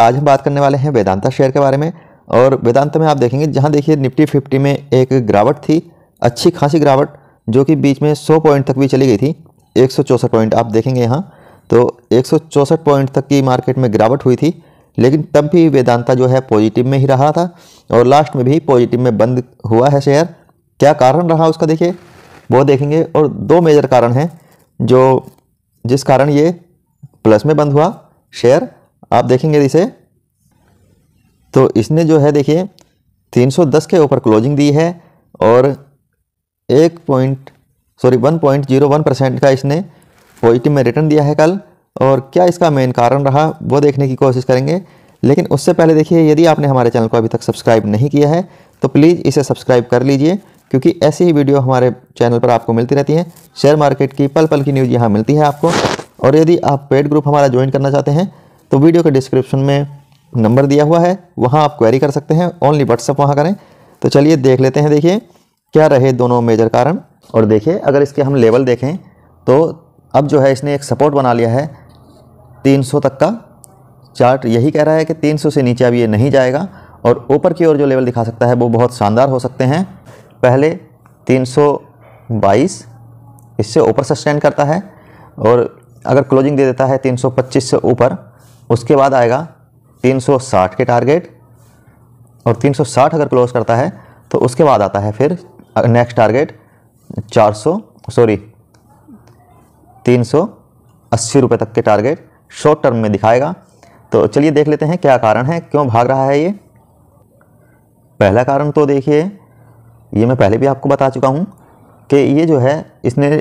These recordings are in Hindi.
आज हम बात करने वाले हैं वेदांता शेयर के बारे में और वेदांता में आप देखेंगे जहाँ देखिए निफ्टी फिफ्टी में एक गिरावट थी अच्छी खासी गिरावट जो कि बीच में 100 पॉइंट तक भी चली गई थी एक पॉइंट आप देखेंगे यहाँ तो एक पॉइंट तक की मार्केट में गिरावट हुई थी लेकिन तब भी वेदांता जो है पॉजिटिव में ही रहा था और लास्ट में भी पॉजिटिव में बंद हुआ है शेयर क्या कारण रहा उसका देखिए वो देखेंगे और दो मेजर कारण हैं जो जिस कारण ये प्लस में बंद हुआ शेयर आप देखेंगे इसे तो इसने जो है देखिए 310 के ऊपर क्लोजिंग दी है और एक point sorry one point zero one percent का इसने पॉजिटिव में रिटर्न दिया है कल और क्या इसका मेन कारण रहा वो देखने की कोशिश करेंगे लेकिन उससे पहले देखिए यदि आपने हमारे चैनल को अभी तक सब्सक्राइब नहीं किया है तो प्लीज़ इसे सब्सक्राइब कर लीजिए क्योंकि ऐसी ही वीडियो हमारे चैनल पर आपको मिलती रहती हैं शेयर मार्केट की पल पल की न्यूज़ यहाँ मिलती है आपको और यदि आप पेड ग्रुप हमारा ज्वाइन करना चाहते हैं तो वीडियो के डिस्क्रिप्शन में नंबर दिया हुआ है वहाँ आप क्वेरी कर सकते हैं ओनली व्हाट्सअप वहाँ करें तो चलिए देख लेते हैं देखिए क्या रहे दोनों मेजर कारण और देखिए अगर इसके हम लेवल देखें तो अब जो है इसने एक सपोर्ट बना लिया है 300 तक का चार्ट यही कह रहा है कि 300 से नीचे अब ये नहीं जाएगा और ऊपर की ओर जो लेवल दिखा सकता है वो बहुत शानदार हो सकते हैं पहले 322 इससे ऊपर सस्टेंड करता है और अगर क्लोजिंग दे देता है 325 से ऊपर उसके बाद आएगा 360 के टारगेट और 360 अगर क्लोज करता है तो उसके बाद आता है फिर नेक्स्ट टारगेट 400 सॉरी तीन सौ अस्सी रुपये तक के टारगेट शॉर्ट टर्म में दिखाएगा तो चलिए देख लेते हैं क्या कारण है क्यों भाग रहा है ये पहला कारण तो देखिए ये मैं पहले भी आपको बता चुका हूँ कि ये जो है इसने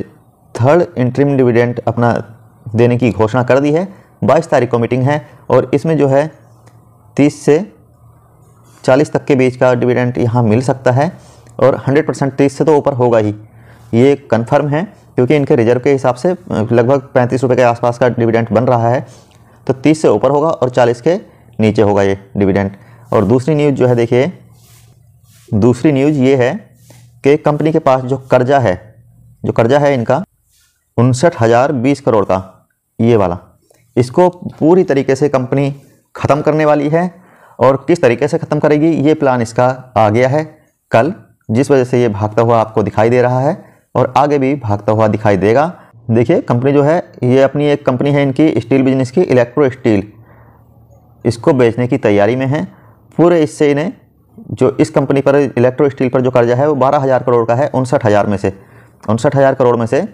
थर्ड इंट्रीम डिविडेंट अपना देने की घोषणा कर दी है बाईस तारीख को मीटिंग है और इसमें जो है तीस से चालीस तक के बीच का डिविडेंट यहाँ मिल सकता है और हंड्रेड परसेंट तीस से तो ऊपर होगा ही ये कन्फर्म है क्योंकि इनके रिजर्व के हिसाब से लगभग पैंतीस रुपये के आसपास का डिविडेंट बन रहा है तो तीस से ऊपर होगा और चालीस के नीचे होगा ये डिविडेंट और दूसरी न्यूज़ जो है देखिए दूसरी न्यूज़ ये है कि कंपनी के पास जो कर्जा है जो कर्जा है इनका उनसठ हज़ार बीस करोड़ का ये वाला इसको पूरी तरीके से कंपनी ख़त्म करने वाली है और किस तरीके से ख़त्म करेगी ये प्लान इसका आ गया है कल जिस वजह से ये भागता हुआ आपको दिखाई दे रहा है और आगे भी भागता हुआ दिखाई देगा देखिए कंपनी जो है ये अपनी एक कंपनी है इनकी स्टील बिजनेस की इलेक्ट्रो स्टील इसको बेचने की तैयारी में है पूरे इससे इन्हें जो इस कंपनी पर इलेक्ट्रो स्टील पर जो कर्जा है वो बारह हज़ार करोड़ का है उनसठ हज़ार में से उनसठ हज़ार करोड़ में से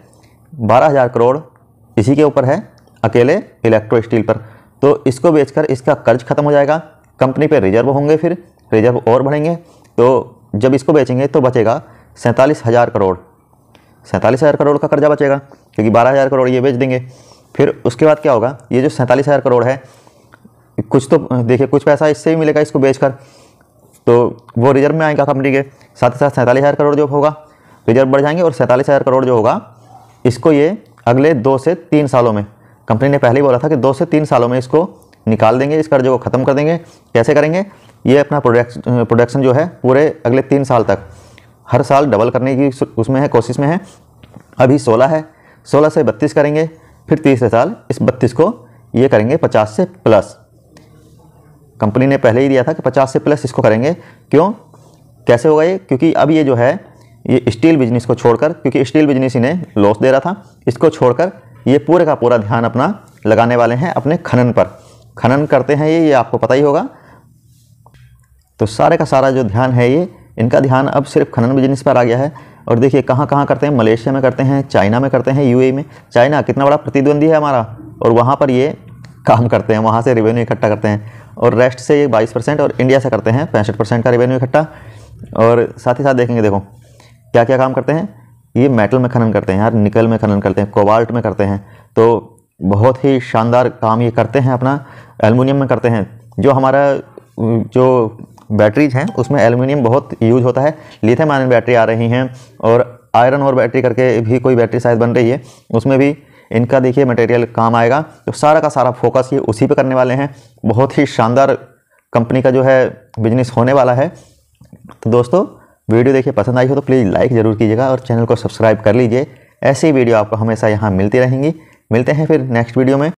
बारह हज़ार करोड़ इसी के ऊपर है अकेले इलेक्ट्रो स्टील पर तो इसको बेचकर इसका कर्ज खत्म हो जाएगा कंपनी पे रिजर्व होंगे फिर रिजर्व और बढ़ेंगे तो जब इसको बेचेंगे तो बचेगा सैंतालीस हज़ार करोड़ सैंतालीस हज़ार करोड़ का कर्जा बचेगा क्योंकि बारह हज़ार करोड़ ये बेच देंगे फिर उसके बाद क्या होगा ये जो सैंतालीस हज़ार करोड़ है कुछ तो देखिए कुछ पैसा इससे ही मिलेगा इसको कर तो वो रिजर्व में आएगा कंपनी के साथ ही साथ सैंतालीस हज़ार करोड़ जो होगा रिजर्व बढ़ जाएंगे और सैंतालीस हज़ार करोड़ जो होगा इसको ये अगले दो से तीन सालों में कंपनी ने पहले ही बोला था कि दो से तीन सालों में इसको निकाल देंगे इस कर्जे को ख़त्म कर देंगे कैसे करेंगे ये अपना प्रोडक्शन प्रोडक्शन जो है पूरे अगले तीन साल तक हर साल डबल करने की उसमें है कोशिश में है अभी सोलह है सोलह से बत्तीस करेंगे फिर तीसरे साल इस बत्तीस को ये करेंगे पचास से प्लस कंपनी ने पहले ही दिया था कि पचास से प्लस इसको करेंगे क्यों कैसे होगा ये क्योंकि अब ये जो है ये स्टील बिजनेस को छोड़कर क्योंकि स्टील बिजनेस इन्हें लॉस दे रहा था इसको छोड़कर ये पूरे का पूरा ध्यान अपना लगाने वाले हैं अपने खनन पर खनन करते हैं ये ये आपको पता ही होगा तो सारे का सारा जो ध्यान है ये इनका ध्यान अब सिर्फ खनन बिजनेस पर आ गया है और देखिए कहाँ कहाँ करते हैं मलेशिया में करते हैं चाइना में करते हैं यू e में चाइना कितना बड़ा प्रतिद्वंदी है हमारा और वहाँ पर ये काम करते हैं वहाँ से रेवेन्यू इकट्ठा करते हैं और रेस्ट से ये बाईस परसेंट और इंडिया से करते हैं पैंसठ परसेंट का रेवेन्यू इकट्ठा और साथ ही साथ देखेंगे देखो क्या क्या काम करते हैं ये मेटल में खनन करते हैं यार निकल में खनन करते हैं कोबाल्ट में करते हैं तो बहुत ही शानदार काम ये करते हैं अपना एलमिनियम में करते हैं जो हमारा जो बैटरीज हैं उसमें एलमिनियम बहुत यूज होता है लिथियम आयन बैटरी आ रही हैं और आयरन और बैटरी करके भी कोई बैटरी शायद बन रही है उसमें भी इनका देखिए मटेरियल काम आएगा तो सारा का सारा फोकस ये उसी पे करने वाले हैं बहुत ही शानदार कंपनी का जो है बिजनेस होने वाला है तो दोस्तों वीडियो देखिए पसंद आई हो तो प्लीज़ लाइक ज़रूर कीजिएगा और चैनल को सब्सक्राइब कर लीजिए ऐसी वीडियो आपको हमेशा यहाँ मिलती रहेंगी मिलते हैं फिर नेक्स्ट वीडियो में